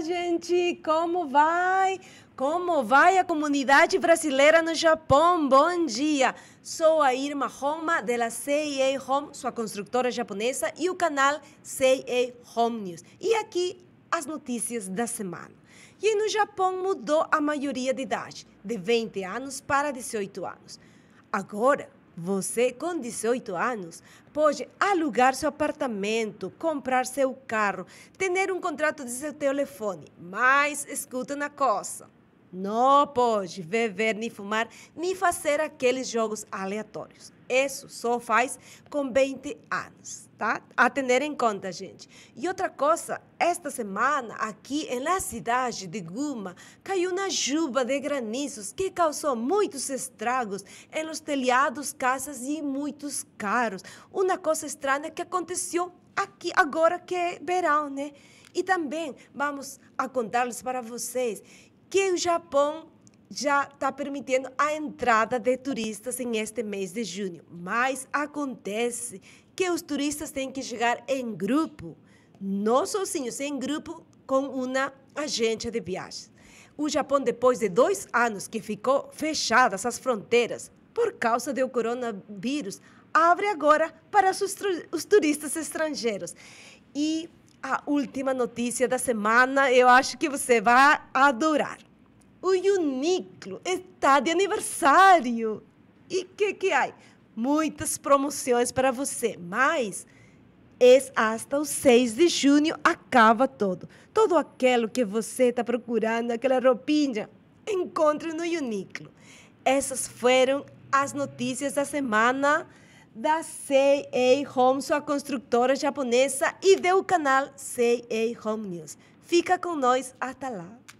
gente! Como vai? Como vai a comunidade brasileira no Japão? Bom dia! Sou a Irma Roma da CIA Home, sua construtora japonesa, e o canal CIA Home News. E aqui as notícias da semana. E no Japão mudou a maioria de idade, de 20 anos para 18 anos. Agora, você, com 18 anos, pode alugar seu apartamento, comprar seu carro, ter um contrato de seu telefone. Mas escuta na coça. Não pode beber, nem fumar, nem fazer aqueles jogos aleatórios. Isso só faz com 20 anos, tá? A ter em conta, gente. E outra coisa, esta semana aqui na cidade de Guma caiu uma chuva de granizos que causou muitos estragos em los telhados, casas e muitos carros. Uma coisa estranha que aconteceu aqui agora que é verão, né? E também vamos a contar para vocês que o Japão já está permitindo a entrada de turistas em este mês de junho. Mas acontece que os turistas têm que chegar em grupo, não sozinhos, em grupo com uma agência de viagens. O Japão, depois de dois anos que ficou fechadas as fronteiras por causa do coronavírus, abre agora para os turistas estrangeiros. E a última notícia da semana. Eu acho que você vai adorar. O Uniclo está de aniversário. E o que que há? Muitas promoções para você, mas es até o 6 de junho acaba todo. Todo aquilo que você está procurando, aquela roupinha, encontre no Uniclo. Essas foram as notícias da semana da CA Home, sua construtora japonesa, e do canal CA Home News. Fica com nós até lá.